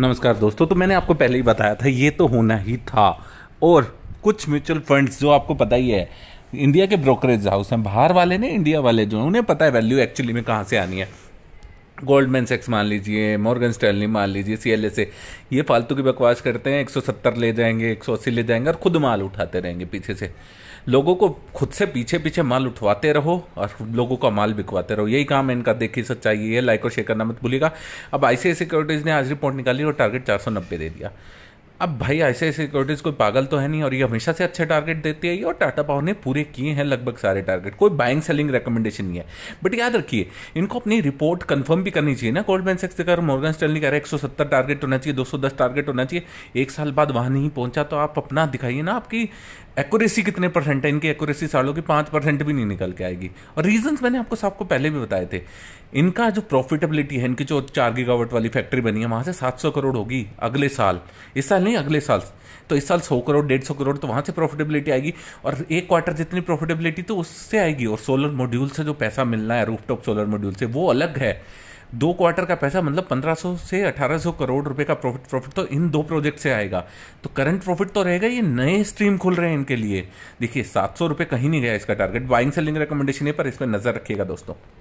नमस्कार दोस्तों तो मैंने आपको पहले ही बताया था ये तो होना ही था और कुछ म्यूचुअल फंड्स जो आपको पता ही है इंडिया के ब्रोकरेज हाउस हैं बाहर वाले ने इंडिया वाले जो हैं उन्हें पता है वैल्यू एक्चुअली में कहाँ से आनी है गोल्डमैन सेक्स मान लीजिए मॉर्गन स्टैलनी मान लीजिए सी एल ए ये फालतू की बकवास करते हैं 170 ले जाएंगे 180 ले जाएंगे और खुद माल उठाते रहेंगे पीछे से लोगों को खुद से पीछे पीछे माल उठवाते रहो और लोगों का माल बिकवाते रहो यही काम है इनका देखिए सच्चाई है लाइक और शेयर करना मत भूलिएगा अब आई सिक्योरिटीज़ ने आज रिपोर्ट निकाली और टारगेट चार दे दिया अब भाई ऐसे सिक्योरिटीज़ कोई पागल तो है नहीं और ये हमेशा से अच्छे टारगेट देती है और टाटा पावर ने पूरे किए हैं लगभग सारे टारगेट कोई बाइंग सेलिंग रिकमेंडेशन नहीं है बट याद रखिए इनको अपनी रिपोर्ट कंफर्म भी करनी चाहिए ना गोल्डमैन सेक्स देखकर मॉर्गन नहीं कह रहे एक टारगेट होना चाहिए दो टारगेट होना चाहिए एक साल बाद वहाँ नहीं पहुंचा तो आप अपना दिखाइए ना आपकी एक्यूरेसी कितने परसेंट है इनकी एक्यूरेसी सालों की पाँच परसेंट भी नहीं निकल के आएगी और रीजंस मैंने आपको सबको पहले भी बताए थे इनका जो प्रॉफिटेबिलिटी है इनकी जो चार गिगावट वाली फैक्ट्री बनी है वहाँ से सौ करोड़ होगी अगले साल इस साल नहीं अगले साल तो इस साल सौ करोड़ डेढ़ सौ करोड़ तो वहाँ से प्रॉफिटेबिलिटी आएगी और एक क्वार्टर जितनी प्रॉफिटेबिलिटी तो उससे आएगी और सोलर मॉड्यूल से जो पैसा मिलना है रूफटॉप सोलर मॉड्यूल से वो अलग है दो क्वार्टर का पैसा मतलब 1500 से 1800 करोड़ रुपए का प्रॉफिट प्रॉफिट तो इन दो प्रोजेक्ट से आएगा तो करंट प्रॉफिट तो रहेगा ये नए स्ट्रीम खुल रहे हैं इनके लिए देखिए सात सौ रुपये कहीं नहीं गया इसका टारगेट बाइंग सेलिंग रिकमेंडेशन है पर इस पर नज़र रखिएगा दोस्तों